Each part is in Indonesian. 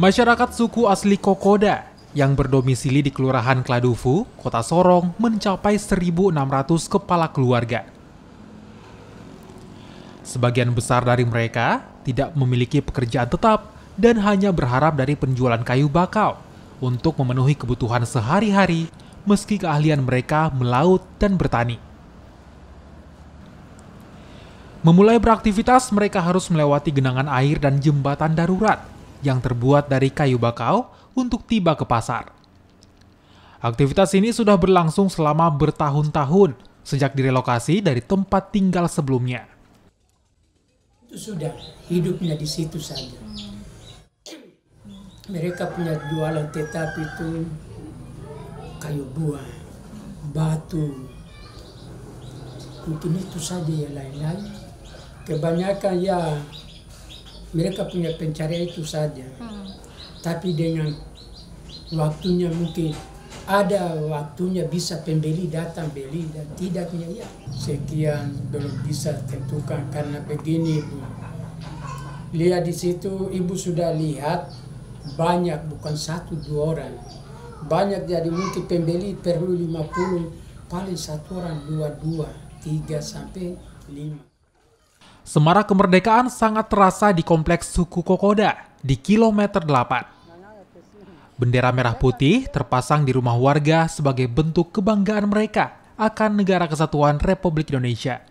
Masyarakat suku asli Kokoda yang berdomisili di Kelurahan Kladufu, Kota Sorong mencapai 1.600 kepala keluarga. Sebagian besar dari mereka tidak memiliki pekerjaan tetap dan hanya berharap dari penjualan kayu bakau untuk memenuhi kebutuhan sehari-hari meski keahlian mereka melaut dan bertani. Memulai beraktivitas, mereka harus melewati genangan air dan jembatan darurat yang terbuat dari kayu bakau untuk tiba ke pasar. Aktivitas ini sudah berlangsung selama bertahun-tahun sejak direlokasi dari tempat tinggal sebelumnya. Itu sudah hidupnya di situ saja. Mereka punya jualan tetap itu kayu buah, batu, mungkin itu saja yang lain-lain. Kebanyakan ya mereka punya pencarian itu saja. Hmm. Tapi dengan waktunya mungkin ada waktunya bisa pembeli datang beli dan tidaknya ya sekian belum bisa tentukan karena begini Bu. Lihat di situ Ibu sudah lihat banyak bukan satu dua orang. Banyak jadi mungkin pembeli perlu lima puluh paling satu orang dua dua tiga sampai lima. Semarak kemerdekaan sangat terasa di kompleks suku Kokoda di kilometer 8. Bendera merah putih terpasang di rumah warga sebagai bentuk kebanggaan mereka akan negara kesatuan Republik Indonesia.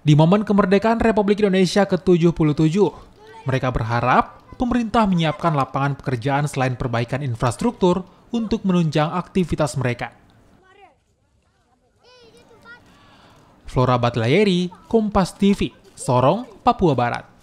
Di momen kemerdekaan Republik Indonesia ke-77, mereka berharap pemerintah menyiapkan lapangan pekerjaan selain perbaikan infrastruktur untuk menunjang aktivitas mereka. Flora Batlayeri, Kompas TV, Sorong, Papua Barat.